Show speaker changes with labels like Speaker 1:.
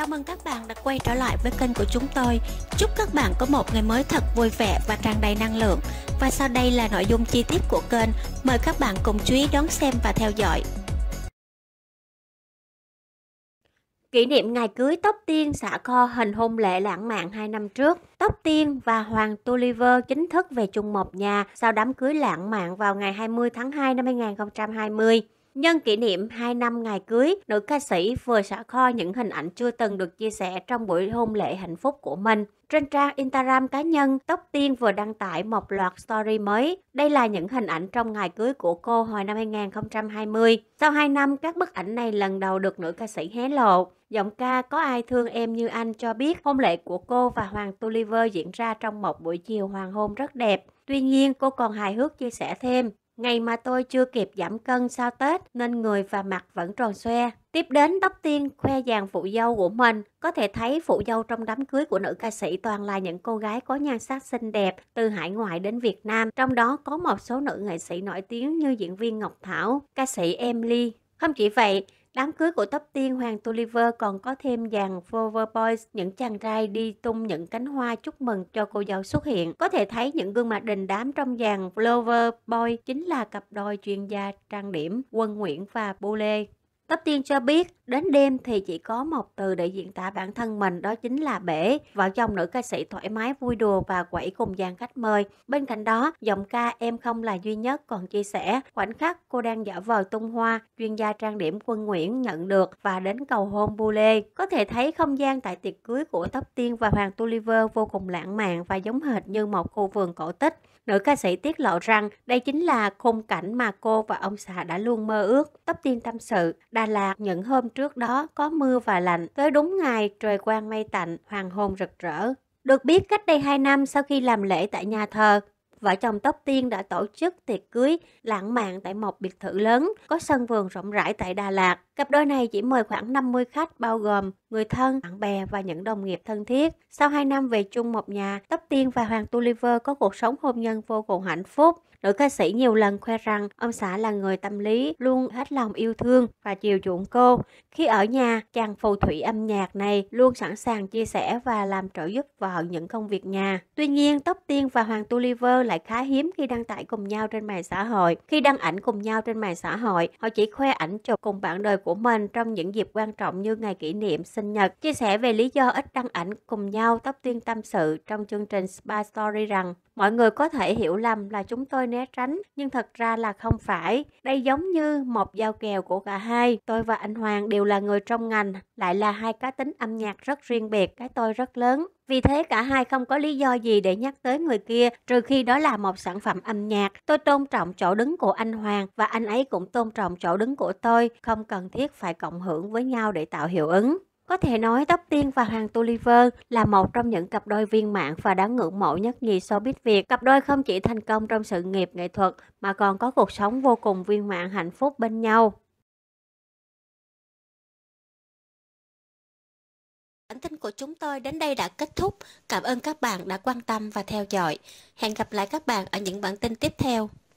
Speaker 1: Chào mừng các bạn đã quay trở lại với kênh của chúng tôi. Chúc các bạn có một ngày mới thật vui vẻ và tràn đầy năng lượng. Và sau đây là nội dung chi tiết của kênh. Mời các bạn cùng chú ý đón xem và theo dõi. Kỷ niệm ngày cưới Tóc Tiên xả kho hình hôn lễ lãng mạn 2 năm trước. Tóc Tiên và Hoàng Tulliver chính thức về chung một nhà sau đám cưới lãng mạn vào ngày 20 tháng 2 năm 2020. Nhân kỷ niệm 2 năm ngày cưới, nữ ca sĩ vừa xả kho những hình ảnh chưa từng được chia sẻ trong buổi hôn lễ hạnh phúc của mình. Trên trang Instagram cá nhân, Tóc Tiên vừa đăng tải một loạt story mới. Đây là những hình ảnh trong ngày cưới của cô hồi năm 2020. Sau 2 năm, các bức ảnh này lần đầu được nữ ca sĩ hé lộ. Giọng ca Có ai thương em như anh cho biết hôn lễ của cô và Hoàng Tulliver diễn ra trong một buổi chiều hoàng hôn rất đẹp. Tuy nhiên, cô còn hài hước chia sẻ thêm, Ngày mà tôi chưa kịp giảm cân sau Tết nên người và mặt vẫn tròn xoe. Tiếp đến Tóc Tiên khoe dàn phụ dâu của mình. Có thể thấy phụ dâu trong đám cưới của nữ ca sĩ toàn là những cô gái có nhan sắc xinh đẹp từ hải ngoại đến Việt Nam. Trong đó có một số nữ nghệ sĩ nổi tiếng như diễn viên Ngọc Thảo, ca sĩ Emily. Không chỉ vậy, Đám cưới của tóc tiên Hoàng Tulliver còn có thêm dàn Fover Boys, những chàng trai đi tung những cánh hoa chúc mừng cho cô dâu xuất hiện. Có thể thấy những gương mặt đình đám trong dàn Flover boys chính là cặp đôi chuyên gia trang điểm Quân Nguyễn và Bô Lê. Tóc Tiên cho biết, đến đêm thì chỉ có một từ để diễn tả bản thân mình đó chính là bể. Vợ chồng nữ ca sĩ thoải mái vui đùa và quẩy cùng dàn khách mời. Bên cạnh đó, giọng ca Em không là duy nhất còn chia sẻ khoảnh khắc cô đang giả vờ tung hoa, chuyên gia trang điểm quân Nguyễn nhận được và đến cầu hôn Bu Lê. Có thể thấy không gian tại tiệc cưới của Tóc Tiên và Hoàng Tulliver vô cùng lãng mạn và giống hệt như một khu vườn cổ tích. Nữ ca sĩ tiết lộ rằng đây chính là khung cảnh mà cô và ông xã đã luôn mơ ước. Tóc Tiên tâm sự, đã Đà Lạt những hôm trước đó có mưa và lạnh, tới đúng ngày trời quang mây tạnh, hoàng hôn rực rỡ. Được biết cách đây 2 năm sau khi làm lễ tại nhà thờ, vợ chồng Tóc Tiên đã tổ chức tiệc cưới lãng mạn tại một biệt thự lớn, có sân vườn rộng rãi tại Đà Lạt. Cặp đôi này chỉ mời khoảng 50 khách bao gồm người thân, bạn bè và những đồng nghiệp thân thiết. Sau 2 năm về chung một nhà, Tóc Tiên và Hoàng Tulliver có cuộc sống hôn nhân vô cùng hạnh phúc. Nữ ca sĩ nhiều lần khoe rằng ông xã là người tâm lý, luôn hết lòng yêu thương và chiều chuộng cô. Khi ở nhà, chàng phù thủy âm nhạc này luôn sẵn sàng chia sẻ và làm trợ giúp vợ những công việc nhà. Tuy nhiên, Tóc Tiên và Hoàng Tulliver lại khá hiếm khi đăng tải cùng nhau trên mạng xã hội. Khi đăng ảnh cùng nhau trên mạng xã hội, họ chỉ khoe ảnh chụp cùng bạn đời của mình trong những dịp quan trọng như ngày kỷ niệm sinh sinh nhật, chia sẻ về lý do ít đăng ảnh cùng nhau tóc tiên tâm sự trong chương trình Spa Story rằng mọi người có thể hiểu lầm là chúng tôi né tránh nhưng thật ra là không phải đây giống như một giao kèo của cả hai tôi và anh hoàng đều là người trong ngành lại là hai cá tính âm nhạc rất riêng biệt cái tôi rất lớn vì thế cả hai không có lý do gì để nhắc tới người kia trừ khi đó là một sản phẩm âm nhạc tôi tôn trọng chỗ đứng của anh hoàng và anh ấy cũng tôn trọng chỗ đứng của tôi không cần thiết phải cộng hưởng với nhau để tạo hiệu ứng có thể nói Tóc Tiên và Hoàng Tulliver là một trong những cặp đôi viên mạng và đáng ngưỡng mộ nhất nhì showbiz Việt. Cặp đôi không chỉ thành công trong sự nghiệp nghệ thuật mà còn có cuộc sống vô cùng viên mạng hạnh phúc bên nhau. Bản tin của chúng tôi đến đây đã kết thúc. Cảm ơn các bạn đã quan tâm và theo dõi. Hẹn gặp lại các bạn ở những bản tin tiếp theo.